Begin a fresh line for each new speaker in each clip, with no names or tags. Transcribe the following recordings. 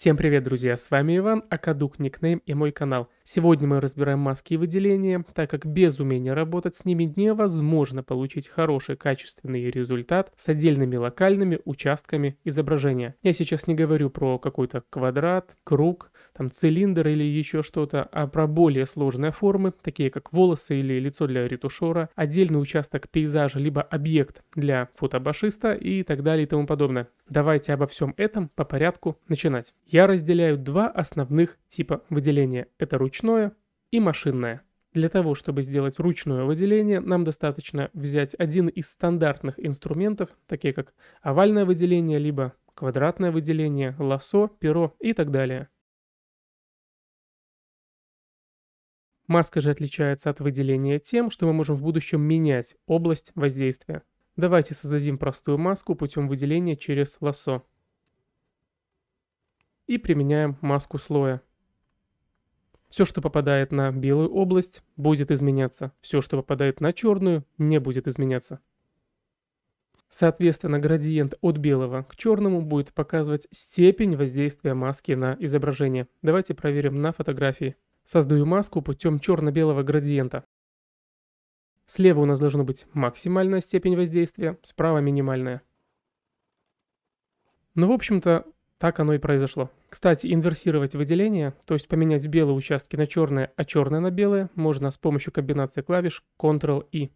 Всем привет, друзья, с вами Иван, Акадук Никнейм и мой канал – Сегодня мы разбираем маски и выделения, так как без умения работать с ними невозможно получить хороший качественный результат с отдельными локальными участками изображения. Я сейчас не говорю про какой-то квадрат, круг, там цилиндр или еще что-то, а про более сложные формы, такие как волосы или лицо для ретушера, отдельный участок пейзажа либо объект для фотобашиста и так далее и тому подобное. Давайте обо всем этом по порядку начинать. Я разделяю два основных типа выделения. Это ручные ручное и машинное. Для того, чтобы сделать ручное выделение, нам достаточно взять один из стандартных инструментов, такие как овальное выделение, либо квадратное выделение, лассо, перо и так далее. Маска же отличается от выделения тем, что мы можем в будущем менять область воздействия. Давайте создадим простую маску путем выделения через лассо. И применяем маску слоя. Все, что попадает на белую область, будет изменяться. Все, что попадает на черную, не будет изменяться. Соответственно, градиент от белого к черному будет показывать степень воздействия маски на изображение. Давайте проверим на фотографии. Создаю маску путем черно-белого градиента. Слева у нас должна быть максимальная степень воздействия, справа минимальная. Ну, в общем-то, так оно и произошло. Кстати, инверсировать выделение, то есть поменять белые участки на черные, а черные на белые, можно с помощью комбинации клавиш Ctrl-I.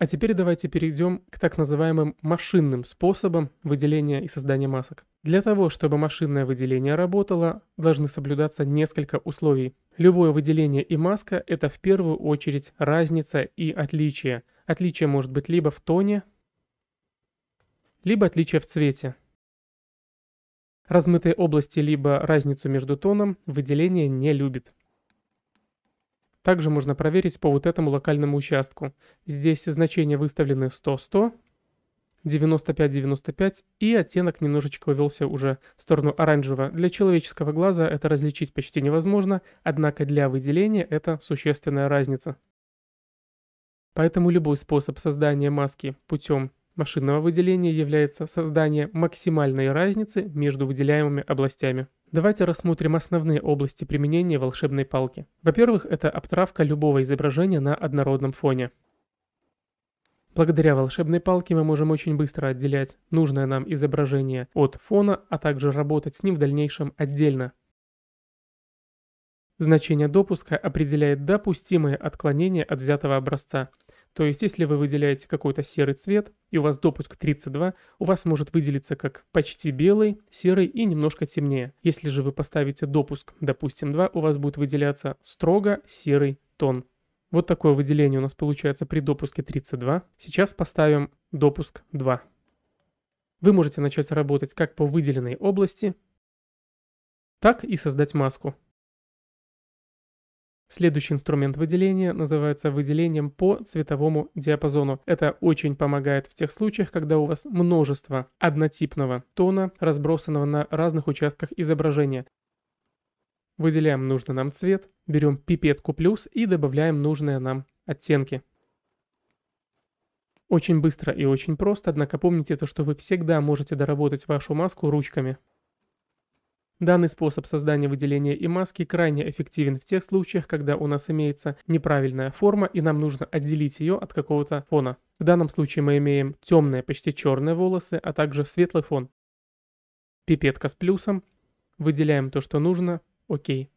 А теперь давайте перейдем к так называемым машинным способам выделения и создания масок. Для того, чтобы машинное выделение работало, должны соблюдаться несколько условий. Любое выделение и маска – это в первую очередь разница и отличие. Отличие может быть либо в тоне, либо отличие в цвете. Размытые области либо разницу между тоном выделение не любит. Также можно проверить по вот этому локальному участку. Здесь значения выставлены 100-100, 95-95 и оттенок немножечко увелся уже в сторону оранжевого. Для человеческого глаза это различить почти невозможно, однако для выделения это существенная разница. Поэтому любой способ создания маски путем машинного выделения является создание максимальной разницы между выделяемыми областями. Давайте рассмотрим основные области применения волшебной палки. Во-первых, это обтравка любого изображения на однородном фоне. Благодаря волшебной палке мы можем очень быстро отделять нужное нам изображение от фона, а также работать с ним в дальнейшем отдельно. Значение допуска определяет допустимые отклонения от взятого образца – то есть, если вы выделяете какой-то серый цвет, и у вас допуск 32, у вас может выделиться как почти белый, серый и немножко темнее. Если же вы поставите допуск, допустим, 2, у вас будет выделяться строго серый тон. Вот такое выделение у нас получается при допуске 32. Сейчас поставим допуск 2. Вы можете начать работать как по выделенной области, так и создать маску. Следующий инструмент выделения называется выделением по цветовому диапазону. Это очень помогает в тех случаях, когда у вас множество однотипного тона, разбросанного на разных участках изображения. Выделяем нужный нам цвет, берем пипетку плюс и добавляем нужные нам оттенки. Очень быстро и очень просто, однако помните то, что вы всегда можете доработать вашу маску ручками. Данный способ создания выделения и маски крайне эффективен в тех случаях, когда у нас имеется неправильная форма и нам нужно отделить ее от какого-то фона. В данном случае мы имеем темные, почти черные волосы, а также светлый фон. Пипетка с плюсом. Выделяем то, что нужно. Окей.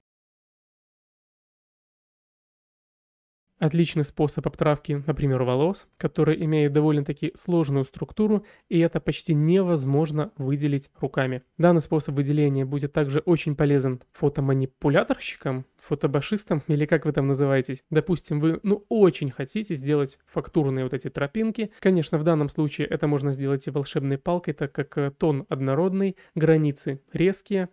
Отличный способ обтравки, например, волос, которые имеют довольно-таки сложную структуру, и это почти невозможно выделить руками. Данный способ выделения будет также очень полезен фотоманипуляторщикам, фотобашистом или как вы там называетесь. Допустим, вы ну очень хотите сделать фактурные вот эти тропинки. Конечно, в данном случае это можно сделать и волшебной палкой, так как э, тон однородный, границы резкие,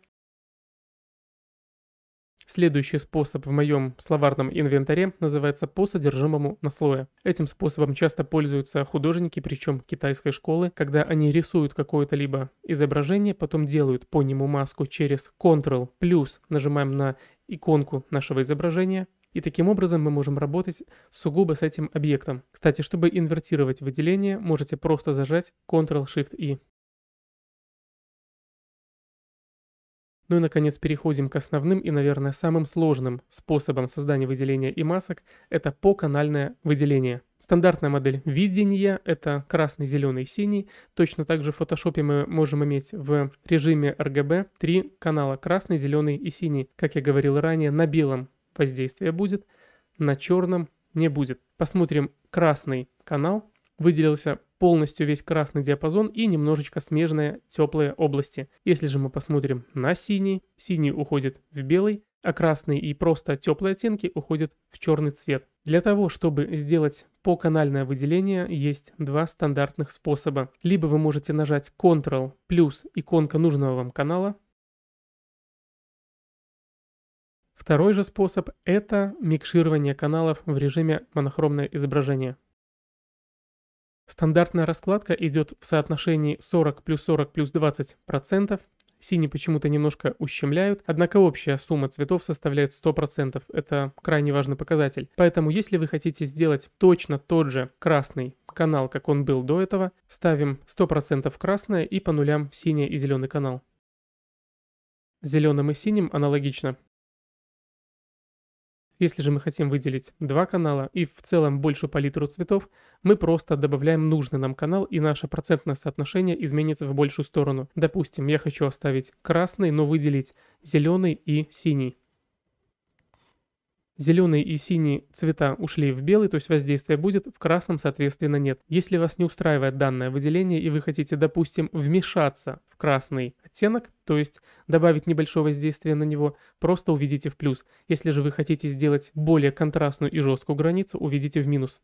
Следующий способ в моем словарном инвентаре называется по содержимому на слое. Этим способом часто пользуются художники, причем китайской школы, когда они рисуют какое-то либо изображение, потом делают по нему маску через Ctrl плюс, нажимаем на иконку нашего изображения, и таким образом мы можем работать сугубо с этим объектом. Кстати, чтобы инвертировать выделение, можете просто зажать Ctrl-Shift-I. Ну и, наконец, переходим к основным и, наверное, самым сложным способам создания выделения и масок – это поканальное выделение. Стандартная модель видения – это красный, зеленый, синий. Точно так же в Photoshop мы можем иметь в режиме RGB три канала – красный, зеленый и синий. Как я говорил ранее, на белом воздействие будет, на черном не будет. Посмотрим красный канал, выделился полностью весь красный диапазон и немножечко смежные теплые области. Если же мы посмотрим на синий, синий уходит в белый, а красные и просто теплые оттенки уходят в черный цвет. Для того, чтобы сделать поканальное выделение, есть два стандартных способа. Либо вы можете нажать Ctrl плюс иконка нужного вам канала. Второй же способ – это микширование каналов в режиме монохромное изображение. Стандартная раскладка идет в соотношении 40 плюс 40 плюс 20 процентов. Синий почему-то немножко ущемляют, однако общая сумма цветов составляет 100%. Это крайне важный показатель. Поэтому, если вы хотите сделать точно тот же красный канал, как он был до этого, ставим 100% красное и по нулям синий и зеленый канал. Зеленым и синим аналогично. Если же мы хотим выделить два канала и в целом большую палитру цветов, мы просто добавляем нужный нам канал и наше процентное соотношение изменится в большую сторону. Допустим, я хочу оставить красный, но выделить зеленый и синий. Зеленые и синие цвета ушли в белый, то есть воздействия будет, в красном, соответственно, нет. Если вас не устраивает данное выделение и вы хотите, допустим, вмешаться в красный оттенок, то есть добавить небольшое воздействие на него, просто уведите в плюс. Если же вы хотите сделать более контрастную и жесткую границу, уведите в минус.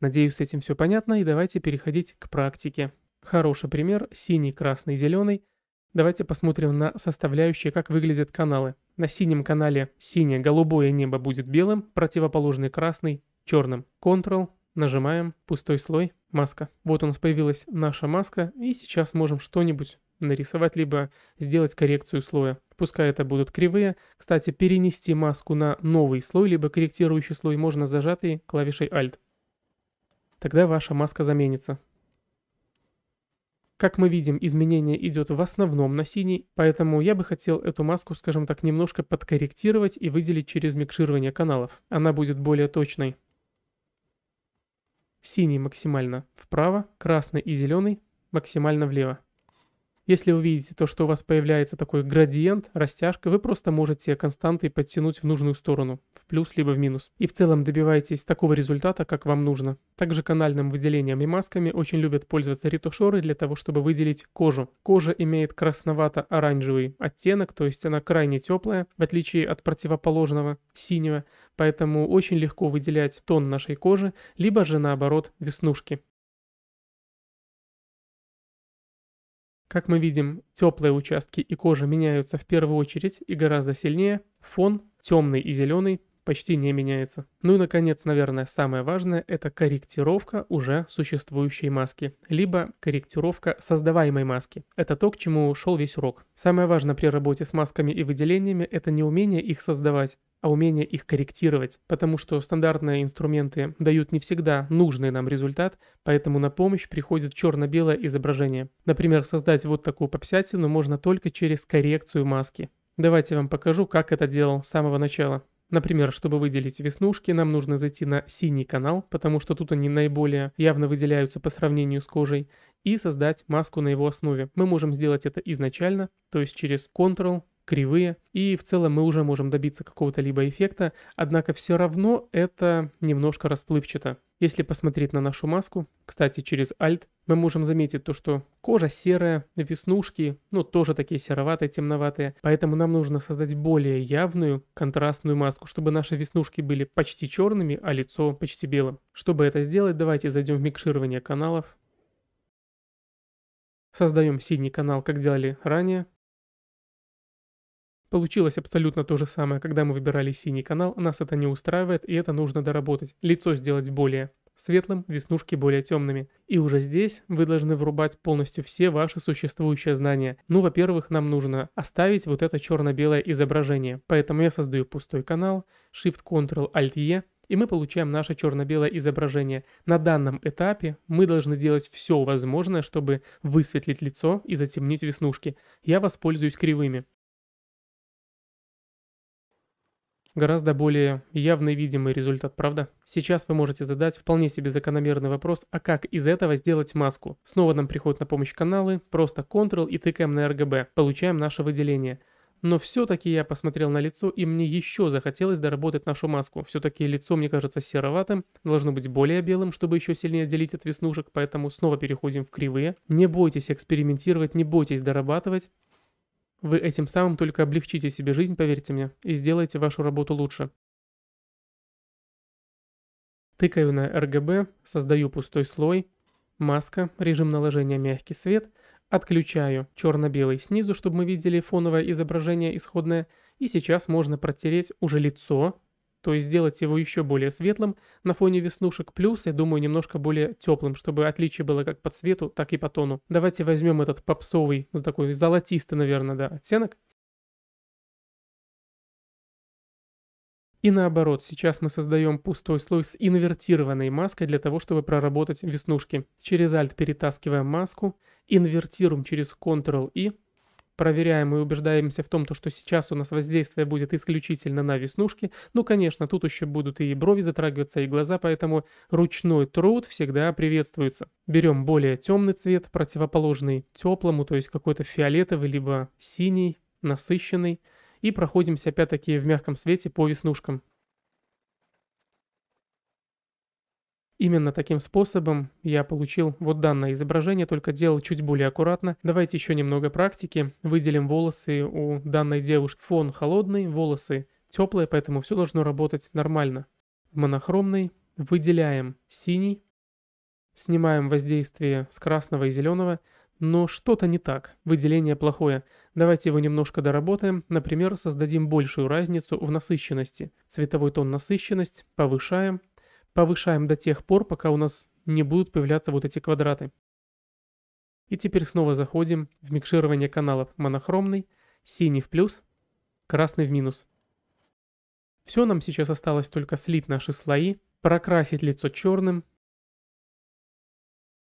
Надеюсь, с этим все понятно, и давайте переходить к практике. Хороший пример – синий, красный, зеленый – Давайте посмотрим на составляющие, как выглядят каналы. На синем канале синее голубое небо будет белым, противоположный красный черным. Ctrl, нажимаем, пустой слой, маска. Вот у нас появилась наша маска, и сейчас можем что-нибудь нарисовать, либо сделать коррекцию слоя. Пускай это будут кривые. Кстати, перенести маску на новый слой, либо корректирующий слой можно зажатой клавишей Alt. Тогда ваша маска заменится. Как мы видим, изменение идет в основном на синий, поэтому я бы хотел эту маску, скажем так, немножко подкорректировать и выделить через микширование каналов. Она будет более точной. Синий максимально вправо, красный и зеленый максимально влево. Если вы видите то, что у вас появляется такой градиент, растяжка, вы просто можете константы подтянуть в нужную сторону, в плюс либо в минус. И в целом добиваетесь такого результата, как вам нужно. Также канальным выделением и масками очень любят пользоваться ретушеры для того, чтобы выделить кожу. Кожа имеет красновато-оранжевый оттенок, то есть она крайне теплая, в отличие от противоположного синего, поэтому очень легко выделять тон нашей кожи, либо же наоборот веснушки. Как мы видим, теплые участки и кожа меняются в первую очередь и гораздо сильнее. Фон темный и зеленый почти не меняется. Ну и, наконец, наверное, самое важное – это корректировка уже существующей маски, либо корректировка создаваемой маски. Это то, к чему шел весь урок. Самое важное при работе с масками и выделениями – это не умение их создавать, а умение их корректировать, потому что стандартные инструменты дают не всегда нужный нам результат, поэтому на помощь приходит черно-белое изображение. Например, создать вот такую попсятину можно только через коррекцию маски. Давайте я вам покажу, как это делал с самого начала. Например, чтобы выделить веснушки, нам нужно зайти на синий канал, потому что тут они наиболее явно выделяются по сравнению с кожей, и создать маску на его основе. Мы можем сделать это изначально, то есть через Ctrl, кривые, и в целом мы уже можем добиться какого-то либо эффекта, однако все равно это немножко расплывчато. Если посмотреть на нашу маску, кстати, через Alt, мы можем заметить то, что кожа серая, веснушки, ну, тоже такие сероватые, темноватые, поэтому нам нужно создать более явную контрастную маску, чтобы наши веснушки были почти черными, а лицо почти белым. Чтобы это сделать, давайте зайдем в микширование каналов, создаем синий канал, как делали ранее, Получилось абсолютно то же самое, когда мы выбирали синий канал, нас это не устраивает и это нужно доработать, лицо сделать более светлым, веснушки более темными. И уже здесь вы должны врубать полностью все ваши существующие знания. Ну, во-первых, нам нужно оставить вот это черно-белое изображение. Поэтому я создаю пустой канал, Shift-Ctrl-Alt-E, и мы получаем наше черно-белое изображение. На данном этапе мы должны делать все возможное, чтобы высветлить лицо и затемнить веснушки. Я воспользуюсь кривыми. Гораздо более явный видимый результат, правда? Сейчас вы можете задать вполне себе закономерный вопрос, а как из этого сделать маску? Снова нам приходят на помощь каналы, просто Ctrl и тыкаем на RGB, получаем наше выделение. Но все-таки я посмотрел на лицо, и мне еще захотелось доработать нашу маску. Все-таки лицо мне кажется сероватым, должно быть более белым, чтобы еще сильнее отделить от веснушек, поэтому снова переходим в кривые. Не бойтесь экспериментировать, не бойтесь дорабатывать. Вы этим самым только облегчите себе жизнь, поверьте мне, и сделаете вашу работу лучше. Тыкаю на RGB, создаю пустой слой, маска, режим наложения мягкий свет, отключаю черно-белый снизу, чтобы мы видели фоновое изображение исходное, и сейчас можно протереть уже лицо, то есть сделать его еще более светлым на фоне веснушек, плюс, я думаю, немножко более теплым, чтобы отличие было как по цвету, так и по тону. Давайте возьмем этот попсовый, такой золотистый, наверное, да, оттенок. И наоборот, сейчас мы создаем пустой слой с инвертированной маской для того, чтобы проработать веснушки. Через Alt перетаскиваем маску, инвертируем через Ctrl-I, проверяем и убеждаемся в том, то, что сейчас у нас воздействие будет исключительно на веснушки. Ну, конечно, тут еще будут и брови затрагиваться, и глаза, поэтому ручной труд всегда приветствуется. Берем более темный цвет, противоположный теплому, то есть какой-то фиолетовый, либо синий, насыщенный. И проходимся опять-таки в мягком свете по веснушкам. Именно таким способом я получил вот данное изображение, только делал чуть более аккуратно. Давайте еще немного практики. Выделим волосы у данной девушки. Фон холодный, волосы теплые, поэтому все должно работать нормально. В монохромный выделяем синий, снимаем воздействие с красного и зеленого, но что-то не так, выделение плохое. Давайте его немножко доработаем, например, создадим большую разницу в насыщенности. Цветовой тон насыщенность повышаем, Повышаем до тех пор, пока у нас не будут появляться вот эти квадраты. И теперь снова заходим в микширование каналов монохромный, синий в плюс, красный в минус. Все, нам сейчас осталось только слить наши слои, прокрасить лицо черным.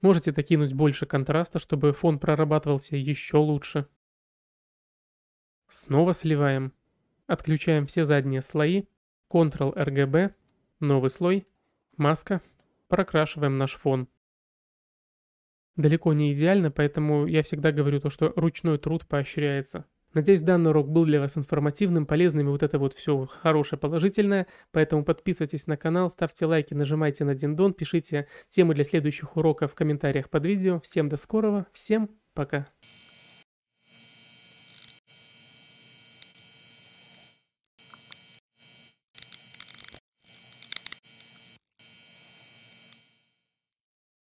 Можете докинуть больше контраста, чтобы фон прорабатывался еще лучше. Снова сливаем. Отключаем все задние слои. Ctrl-RGB, новый слой, Маска. Прокрашиваем наш фон. Далеко не идеально, поэтому я всегда говорю то, что ручной труд поощряется. Надеюсь, данный урок был для вас информативным, полезным и вот это вот все хорошее, положительное. Поэтому подписывайтесь на канал, ставьте лайки, нажимайте на диндон, пишите темы для следующих уроков в комментариях под видео. Всем до скорого, всем пока.